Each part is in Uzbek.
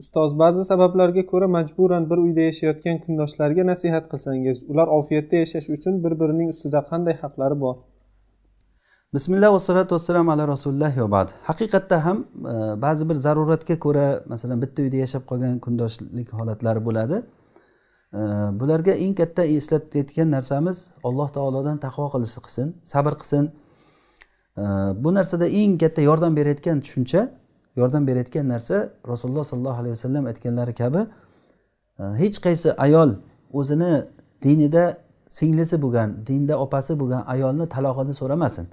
ustoz ba'zi sabablarga ko'ra majburan bir uyda yashayotgan kundoshlarga nasihat qilsangiz ular ofiyatda yashash uchun bir birining ustida qanday haqlari bor bismillah vassalatu vassalam ala rasulillah va bad haqiqatda ham e, ba'zi bir zaruratga ko'ra masalan bitta uyda yashab qolgan kundoshlik holatlari bo'ladi e, bularga eng katta eslatayotgan narsamiz alloh taolodan taqvo qilish qilsin sabr qilsin e, bu narsada eng katta yordam berayotgan tushuncha yordam berayotgan narsa rasululloh sollallohu alayhi vasallam aytganlari kabi e, hech qaysi ayol o'zini dinida singlisi bo'lgan dinda opasi bo'lgan ayolni talog'ini so'ramasin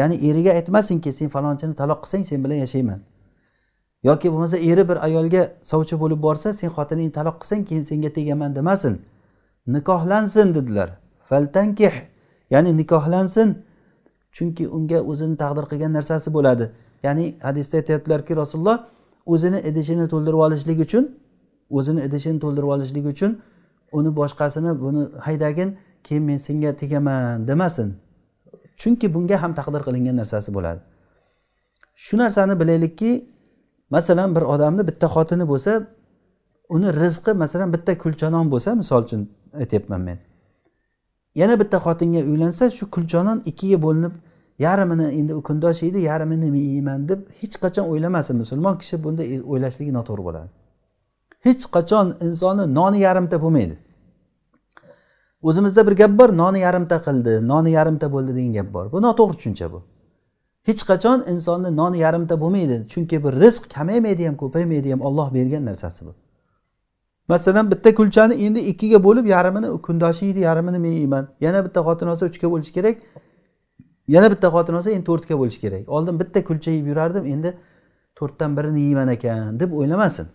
ya'ni eriga aytmasinki sen falonchini taloq qilsang sen bilan yashayman yoki bo'lmasa eri bir ayolga sovchi bo'lib borsa sen xotiningni taloq qilsang keyin senga tegaman demasin nikohlansin dedilar faltankih ya'ni nikohlansin chunki unga o'zini taqdir qilgan narsasi bo'ladi ya'ni hadisda aytyaptilarki rasululloh o'zini idishini to'ldirib olishlik uchun o'zini idishini to'ldirib olishlik uchun uni boshqasini buni haydagin keyin men senga tegaman demasin chunki bunga ham taqdir qilingan narsasi bo'ladi shu narsani bilaylikki masalan bir odamni bitta xotini bo'lsa uni rizqi masalan bitta kulchanon bo'lsa misol uchun aytyapman men yana bitta xotinga uylansa shu kulchanon ikkiga bo'linib yarmini endi u kundosh edi yarmini men yeyman deb hech qachon o'ylamasin musulmon kishi bunda e, o'ylashligi noto'g'ri bo'ladi hech qachon insonni noni yarimta bo'lmaydi o'zimizda bir gap bor noni yarimta qildi noni yarimta bo'ldi degan gap bor bu noto'g'ri tushuncha bu hech qachon insonni noni yarimta bo'lmaydi chunki bu rizq kamaymaydi ham ko'paymaydi ham olloh bergan narsasi bu masalan bitta kulchani endi ikkiga bo'lib yarmini kundoshi yeydi yarmini men yeyman yana bitta xotin olsa uchga bo'lishi kerak yana bitta xotin olsa endi to'rtga bo'lishi kerak oldin bitta kulcha yeb yurardim endi to'rtdan birini yeyman ekan deb o'ylamasin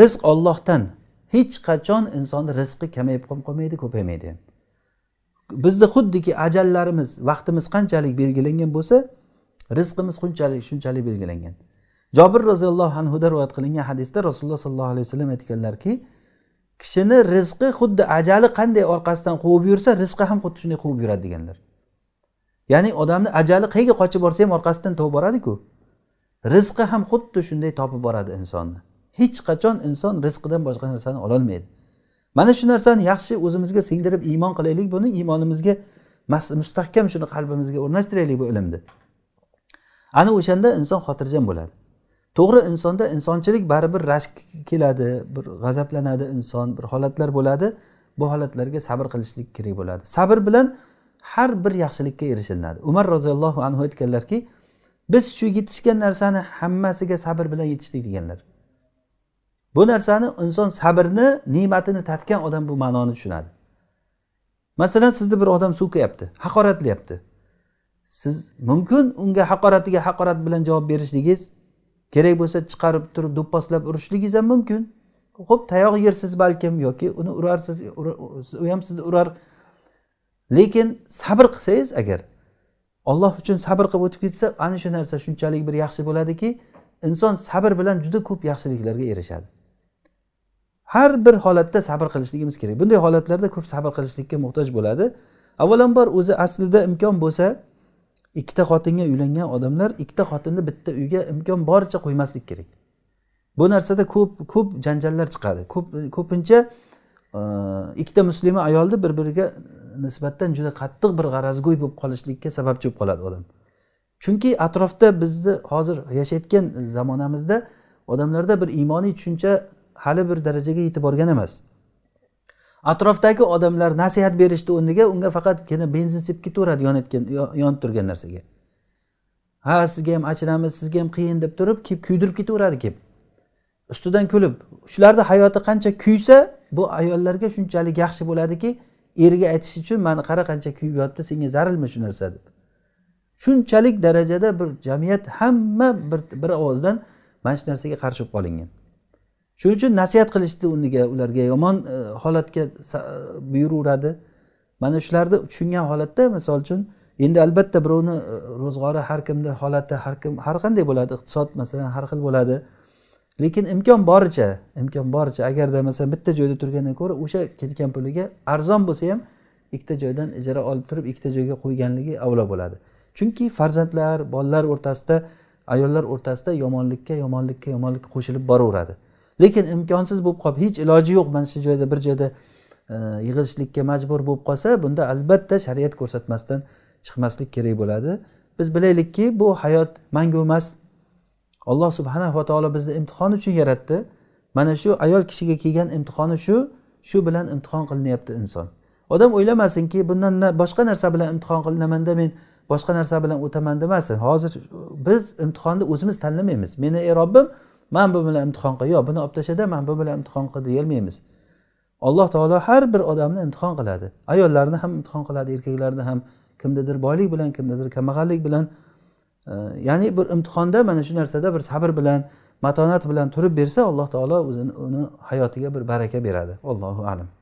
rizq ollohdan hech qachon insonni rizqi kamayib ham qolmaydi ko'paymaydi ham bizni xuddiki ajallarimiz vaqtimiz qanchalik belgilangan bo'lsa rizqimiz qunchalik shunchalik belgilangan jobir roziyallohu anhuda rivoyat qilingan hadisda rasululloh sollallohu alayhi vasallam aytganlarki kishini rizqi xuddi ajali qanday orqasidan quvib yursa rizqi ham xuddi shunday quvib yuradi deganlar ya'ni odamni ajali qayerga qochib borsa ham orqasidan topib boradiku rizqi ham xuddi shunday topib boradi insonni hech qachon inson rizqidan boshqa narsani ololmaydi mana shu narsani yaxshi o'zimizga singdirib iymon qilaylik buni iymonimizga mustahkam shuni qalbimizga o'rnashtiraylik bu ilmni ana o'shanda inson xotirjam bo'ladi to'g'ri insonda insonchilik baribir rashk keladi bir g'azablanadi inson bir holatlar bo'ladi bu holatlarga sabr qilishlik kerak bo'ladi sabr bilan har bir yaxshilikka erishilinadi umar roziyallohu anhu aytganlarki biz shu yetishgan narsani hammasiga sabr bilan yetishdik deganlar bu narsani inson sabrni ne'matini tatgan odam bu ma'noni tushunadi masalan sizni bir odam so'kyapti haqoratlayapti siz mumkin unga haqoratiga haqorat bilan javob berishligingiz kerak bo'lsa chiqarib turib do'pposlab urishligingiz ham mumkin xo'p tayoq yersiz balkim yoki uni urarsiz u ham sizni urar lekin sabr qilsangiz agar olloh uchun sabr qilib o'tib ketsa ana shu narsa shunchalik bir yaxshi bo'ladiki inson sabr bilan juda ko'p yaxshiliklarga erishadi har bir holatda sabr qilishligimiz kerak bunday holatlarda ko'p sabr qilishlikka muhtoj bo'ladi avvalambor o'zi aslida imkon bo'lsa ikkita xotinga uylangan odamlar ikkita xotinni bitta uyga imkon boricha qo'ymaslik kerak bu narsada ko'p ko'p janjallar chiqadi ko'p ko'pincha ikkita muslima ayolni bir biriga nisbatan juda qattiq bir g'arazgo'y bo'lib qolishlikka sababchi bo'lib qoladi odam chunki atrofda bizni hozir yashayotgan zamonamizda odamlarda bir iymoniy tushuncha hali bir darajaga yetib borgan emas atrofdagi odamlar nasihat berishni o'rniga unga faqatgina benzin sepib ketaveradi yonayotgan yonib turgan narsaga ha sizga ham achiramiz sizga ham qiyin deb turib kelib kuydirib ketaveradi kelib ustidan kulib shularni hayoti qancha kuysa bu ayollarga shunchalik yaxshi bo'ladiki eriga aytish uchun mani qara qancha kuyib yotibdi senga zarilmi shu narsa deb shunchalik darajada bir jamiyat hamma bir bir ovozdan mana shu narsaga qarshi bo'lib qolingan shuning uchun nasihat qilishni uniga ularga yomon e, holatga e, buyuraveradi mana shularni tushungan holatda misol uchun endi albatta birovni e, ro'zg'ori har kimni holati har kim har qanday bo'ladi iqtisod masalan har xil bo'ladi lekin imkon boricha imkon boricha agarda masalan bitta joyda turgandan ko'ra o'sha ketgan puliga arzon bo'lsa ham ikkita joydan ijara olib turib ikkita joyga qo'yganligi avlo bo'ladi chunki farzandlar bolalar o'rtasida ayollar o'rtasida yomonlikka yomonlikka yomonlik qo'shilib boraveradi lekin imkonsiz bo'lib qolib hech iloji yo'q mana shu joyda bir joyda e, yig'ilishlikka majbur bo'lib qolsa bunda albatta shariat ko'rsatmasdan chiqmaslik kerak bo'ladi biz bilaylikki bu hayot mangu emas alloh subhanahu va taolo bizni imtihon uchun yaratdi mana shu ayol kishiga kelgan imtihoni shu shu bilan imtihon qilinyapti inson odam o'ylamasinki bundan boshqa narsa bilan imtihon qilinamanda men boshqa narsa bilan o'taman demasin hozir biz imtihonni o'zimiz tanlamaymiz meni ey robbim man bu bilan imtihon qil yo buni olib tashlada man bu bilan imtihon qil deyolmaymiz alloh taolo har bir odamni imtihon qiladi ayollarni ham imtihon qiladi erkaklarni ham kimnidir boylik bilan kimnidir kambag'allik bilan ya'ni bir imtihonda mana shu narsada bir sabr bilan matonat bilan turib bersa alloh taolo o'zini uni hayotiga bir baraka beradi allohu alam